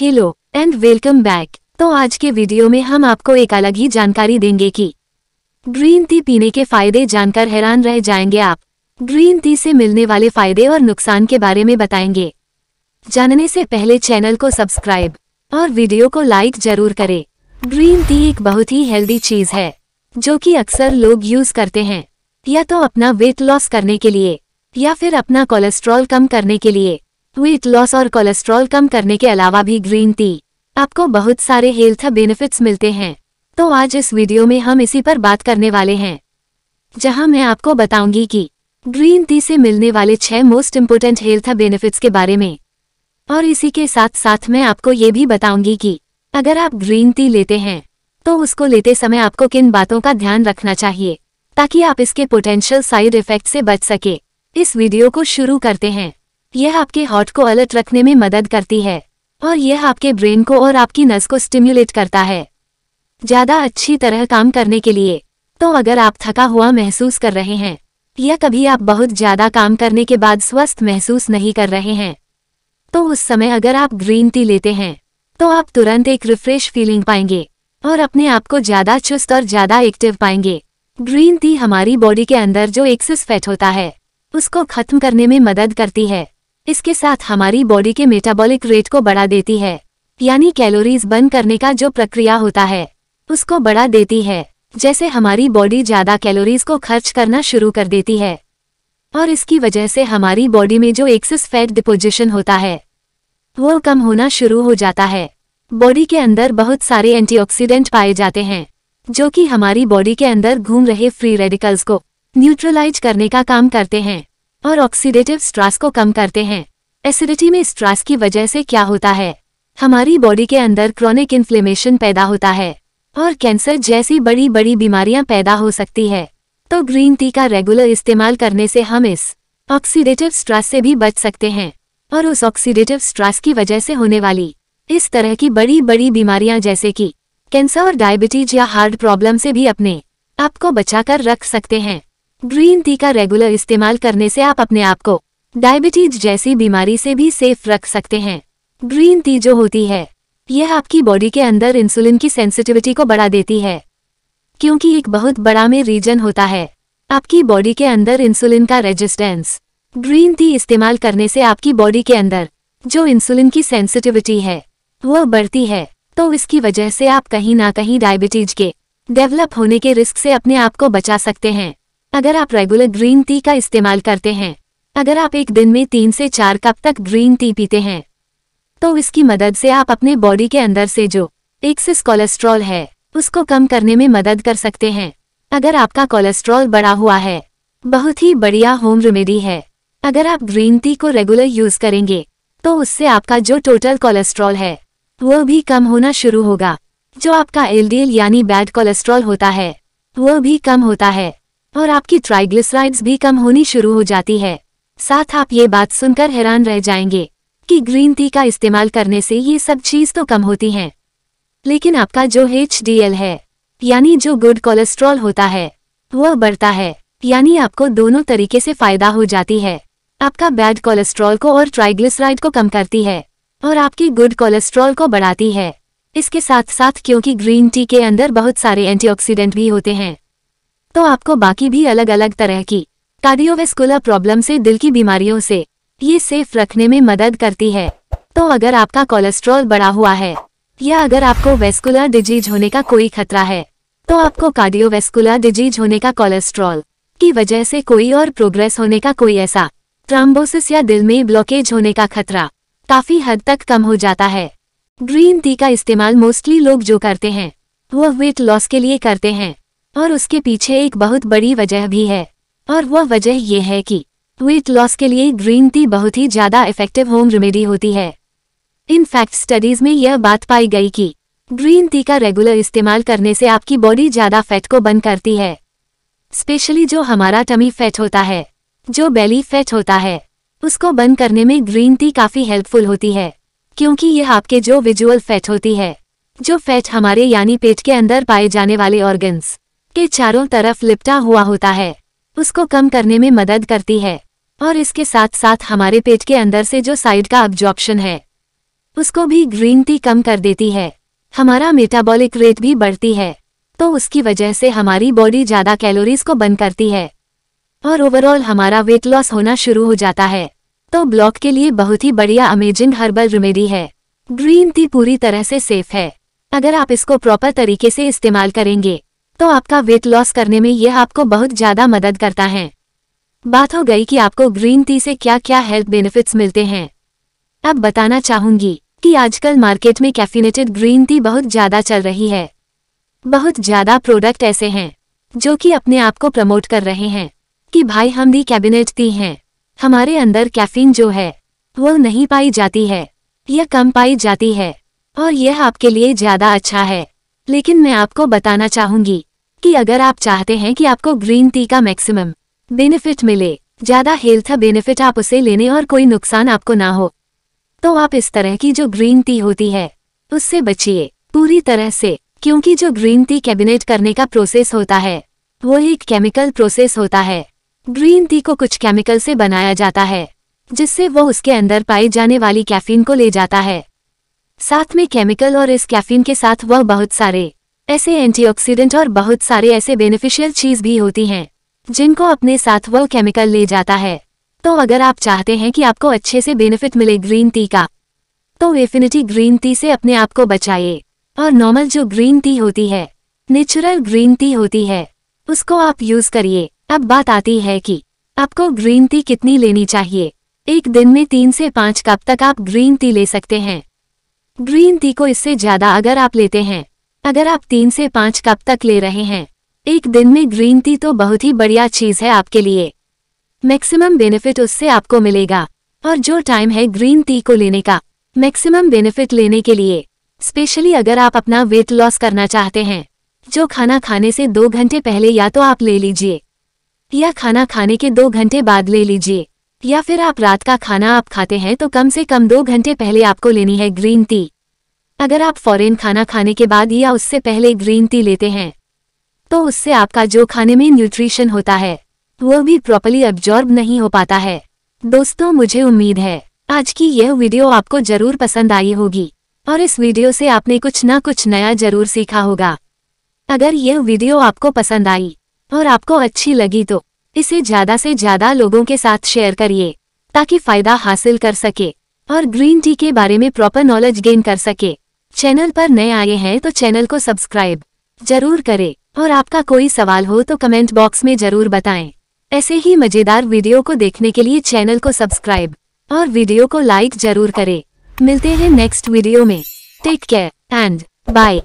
hello and welcome back तो आज के वीडियो में हम आपको एक अलग ही जानकारी देंगे कि ग्रीन टी पीने के फायदे जानकर हैरान रह जाएंगे आप ग्रीन टी से मिलने वाले फायदे और नुकसान के बारे में बताएंगे जानने से पहले चैनल को सब्सक्राइब और वीडियो को लाइक जरूर करें ग्रीन टी एक बहुत ही हेल्दी चीज है जो की अक्सर लोग यूज करते हैं या तो अपना वेट लॉस करने के लिए या फिर अपना कोलेस्ट्रॉल कम करने के लिए वेट लॉस और कोलेस्ट्रॉल कम करने के अलावा भी ग्रीन टी आपको बहुत सारे हेल्थ बेनिफिट्स मिलते हैं तो आज इस वीडियो में हम इसी पर बात करने वाले हैं जहां मैं आपको बताऊंगी कि ग्रीन टी से मिलने वाले छह मोस्ट इम्पोर्टेंट हेल्थ बेनिफिट्स के बारे में और इसी के साथ साथ मैं आपको ये भी बताऊंगी कि अगर आप ग्रीन टी लेते हैं तो उसको लेते समय आपको किन बातों का ध्यान रखना चाहिए ताकि आप इसके पोटेंशियल साइड इफेक्ट से बच सके इस वीडियो को शुरू करते हैं यह आपके हॉट को अलर्ट रखने में मदद करती है और यह आपके ब्रेन को और आपकी नस को स्टिम्युलेट करता है ज़्यादा अच्छी तरह काम करने के लिए तो अगर आप थका हुआ महसूस कर रहे हैं या कभी आप बहुत ज़्यादा काम करने के बाद स्वस्थ महसूस नहीं कर रहे हैं तो उस समय अगर आप ग्रीन टी लेते हैं तो आप तुरंत एक रिफ्रेश फीलिंग पाएंगे और अपने आप को ज़्यादा चुस्त और ज़्यादा एक्टिव पाएंगे ग्रीन टी हमारी बॉडी के अंदर जो एक्सेस फैट होता है उसको खत्म करने में मदद करती है इसके साथ हमारी बॉडी के मेटाबॉलिक रेट को बढ़ा देती है यानी कैलोरीज बर्न करने का जो प्रक्रिया होता है उसको बढ़ा देती है जैसे हमारी बॉडी ज़्यादा कैलोरीज को खर्च करना शुरू कर देती है और इसकी वजह से हमारी बॉडी में जो एक्सेस फैट डिपोजिशन होता है वो कम होना शुरू हो जाता है बॉडी के अंदर बहुत सारे एंटीऑक्सीडेंट पाए जाते हैं जो कि हमारी बॉडी के अंदर घूम रहे फ्री रेडिकल्स को न्यूट्रलाइज करने का काम करते हैं और ऑक्सीडेटिव स्ट्रेस को कम करते हैं एसिडिटी में स्ट्रेस की वजह से क्या होता है हमारी बॉडी के अंदर क्रॉनिक इन्फ्लेमेशन पैदा होता है और कैंसर जैसी बड़ी बड़ी बीमारियां पैदा हो सकती है तो ग्रीन टी का रेगुलर इस्तेमाल करने से हम इस ऑक्सीडेटिव स्ट्रेस से भी बच सकते हैं और उस ऑक्सीडेटिव स्ट्रेस की वजह से होने वाली इस तरह की बड़ी बड़ी बीमारियां जैसे कि कैंसर और डायबिटीज या हार्ट प्रॉब्लम से भी अपने आप को बचाकर रख सकते हैं ग्रीन टी का रेगुलर इस्तेमाल करने से आप अपने आप को डायबिटीज जैसी बीमारी से भी सेफ रख सकते हैं ग्रीन टी जो होती है यह आपकी बॉडी के अंदर इंसुलिन की सेंसिटिविटी को बढ़ा देती है क्योंकि एक बहुत बड़ा में रीजन होता है आपकी बॉडी के अंदर इंसुलिन का रेजिस्टेंस ग्रीन टी इस्तेमाल करने से आपकी बॉडी के अंदर जो इंसुलिन की सेंसिटिविटी है वह बढ़ती है तो इसकी वजह से आप कहीं ना कहीं डायबिटीज के डेवलप होने के रिस्क से अपने आप को बचा सकते हैं अगर आप रेगुलर ग्रीन टी का इस्तेमाल करते हैं अगर आप एक दिन में तीन से चार कप तक ग्रीन टी पीते हैं तो इसकी मदद से आप अपने बॉडी के अंदर से जो एक्सिस कोलेस्ट्रॉल है उसको कम करने में मदद कर सकते हैं अगर आपका कोलेस्ट्रॉल बढ़ा हुआ है बहुत ही बढ़िया होम रेमेडी है अगर आप ग्रीन टी को रेगुलर यूज करेंगे तो उससे आपका जो टोटल कोलेस्ट्रॉल है वो भी कम होना शुरू होगा जो आपका एलडीएल यानी बैड कोलेस्ट्रॉल होता है वो भी कम होता है और आपकी ट्राइग्लिसराइड्स भी कम होनी शुरू हो जाती है साथ आप ये बात सुनकर हैरान रह जाएंगे कि ग्रीन टी का इस्तेमाल करने से ये सब चीज़ तो कम होती हैं लेकिन आपका जो एच है यानी जो गुड कोलेस्ट्रॉल होता है वह बढ़ता है यानी आपको दोनों तरीके से फ़ायदा हो जाती है आपका बैड कोलेस्ट्रॉल को और ट्राइग्लिसराइड को कम करती है और आपकी गुड कोलेस्ट्रॉल को बढ़ाती है इसके साथ साथ क्योंकि ग्रीन टी के अंदर बहुत सारे एंटीऑक्सीडेंट भी होते हैं तो आपको बाकी भी अलग अलग तरह की कार्डियोवेस्कुलर प्रॉब्लम से दिल की बीमारियों से ये सेफ रखने में मदद करती है तो अगर आपका कोलेस्ट्रॉल बढ़ा हुआ है या अगर आपको वेस्कुलर डिजीज होने का कोई खतरा है तो आपको कार्डियोवेस्कुलर डिजीज होने का कोलेस्ट्रॉल की वजह से कोई और प्रोग्रेस होने का कोई ऐसा ट्राम्बोसिस या दिल में ब्लॉकेज होने का खतरा काफी हद तक कम हो जाता है ग्रीन टी का इस्तेमाल मोस्टली लोग जो करते हैं वह वेट लॉस के लिए करते हैं और उसके पीछे एक बहुत बड़ी वजह भी है और वह वजह यह है कि वेट लॉस के लिए ग्रीन टी बहुत ही ज़्यादा इफेक्टिव होम रेमेडी होती है इन फैक्ट स्टडीज़ में यह बात पाई गई कि ग्रीन टी का रेगुलर इस्तेमाल करने से आपकी बॉडी ज़्यादा फैट को बंद करती है स्पेशली जो हमारा टमी फैट होता है जो बेली फैट होता है उसको बंद करने में ग्रीन टी काफ़ी हेल्पफुल होती है क्योंकि यह आपके जो विजुअल फैट होती है जो फैट हमारे यानी पेट के अंदर पाए जाने वाले ऑर्गन्स के चारों तरफ लिपटा हुआ होता है उसको कम करने में मदद करती है और इसके साथ साथ हमारे पेट के अंदर से जो साइड का अब्जॉर्प्शन है उसको भी ग्रीन टी कम कर देती है हमारा मेटाबॉलिक रेट भी बढ़ती है तो उसकी वजह से हमारी बॉडी ज़्यादा कैलोरीज को बंद करती है और ओवरऑल हमारा वेट लॉस होना शुरू हो जाता है तो ब्लॉक के लिए बहुत ही बढ़िया अमेजिंग हर्बल रेमेडी है ग्रीन टी पूरी तरह से सेफ है अगर आप इसको प्रॉपर तरीके से इस्तेमाल करेंगे तो आपका वेट लॉस करने में यह आपको बहुत ज़्यादा मदद करता है बात हो गई कि आपको ग्रीन टी से क्या क्या हेल्थ बेनिफिट्स मिलते हैं अब बताना चाहूंगी कि आजकल मार्केट में कैफिनेटेड ग्रीन टी बहुत ज़्यादा चल रही है बहुत ज़्यादा प्रोडक्ट ऐसे हैं जो कि अपने आप को प्रमोट कर रहे हैं कि भाई हम भी कैबिनेट टी हैं हमारे अंदर कैफीन जो है वो नहीं पाई जाती है यह कम पाई जाती है और यह आपके लिए ज़्यादा अच्छा है लेकिन मैं आपको बताना चाहूंगी कि अगर आप चाहते हैं कि आपको ग्रीन टी का मैक्सिमम बेनिफिट मिले ज़्यादा हेल्थ बेनिफिट आप उसे लेने और कोई नुकसान आपको ना हो तो आप इस तरह की जो ग्रीन टी होती है उससे बचिए पूरी तरह से क्योंकि जो ग्रीन टी कैबिनेट करने का प्रोसेस होता है वो एक केमिकल प्रोसेस होता है ग्रीन टी को कुछ केमिकल से बनाया जाता है जिससे वो उसके अंदर पाई जाने वाली कैफीन को ले जाता है साथ में केमिकल और इस कैफीन के साथ वह बहुत सारे ऐसे एंटीऑक्सीडेंट और बहुत सारे ऐसे बेनिफिशियल चीज भी होती हैं जिनको अपने साथ वो केमिकल ले जाता है तो अगर आप चाहते हैं कि आपको अच्छे से बेनिफिट मिले ग्रीन टी का तो एफिनिटी ग्रीन टी से अपने आप को बचाइए और नॉर्मल जो ग्रीन टी होती है नेचुरल ग्रीन टी होती है उसको आप यूज करिए अब बात आती है कि आपको ग्रीन टी कितनी लेनी चाहिए एक दिन में तीन से पांच कप तक आप ग्रीन टी ले सकते हैं ग्रीन टी को इससे ज्यादा अगर आप लेते हैं अगर आप तीन से पाँच कप तक ले रहे हैं एक दिन में ग्रीन टी तो बहुत ही बढ़िया चीज़ है आपके लिए मैक्सिमम बेनिफिट उससे आपको मिलेगा और जो टाइम है ग्रीन टी को लेने का मैक्सिमम बेनिफिट लेने के लिए स्पेशली अगर आप अपना वेट लॉस करना चाहते हैं जो खाना खाने से दो घंटे पहले या तो आप ले लीजिए या खाना खाने के दो घंटे बाद ले लीजिए या फिर आप रात का खाना आप खाते हैं तो कम से कम दो घंटे पहले आपको लेनी है ग्रीन टी अगर आप फॉरेन खाना खाने के बाद या उससे पहले ग्रीन टी लेते हैं तो उससे आपका जो खाने में न्यूट्रिशन होता है वो भी प्रॉपरली अब्जॉर्ब नहीं हो पाता है दोस्तों मुझे उम्मीद है आज की यह वीडियो आपको जरूर पसंद आई होगी और इस वीडियो से आपने कुछ ना कुछ नया जरूर सीखा होगा अगर यह वीडियो आपको पसंद आई और आपको अच्छी लगी तो इसे ज़्यादा से ज़्यादा लोगों के साथ शेयर करिए ताकि फ़ायदा हासिल कर सके और ग्रीन टी के बारे में प्रॉपर नॉलेज गेन कर सके चैनल पर नए आए हैं तो चैनल को सब्सक्राइब जरूर करें और आपका कोई सवाल हो तो कमेंट बॉक्स में जरूर बताएं ऐसे ही मज़ेदार वीडियो को देखने के लिए चैनल को सब्सक्राइब और वीडियो को लाइक जरूर करें मिलते हैं नेक्स्ट वीडियो में टेक केयर एंड बाय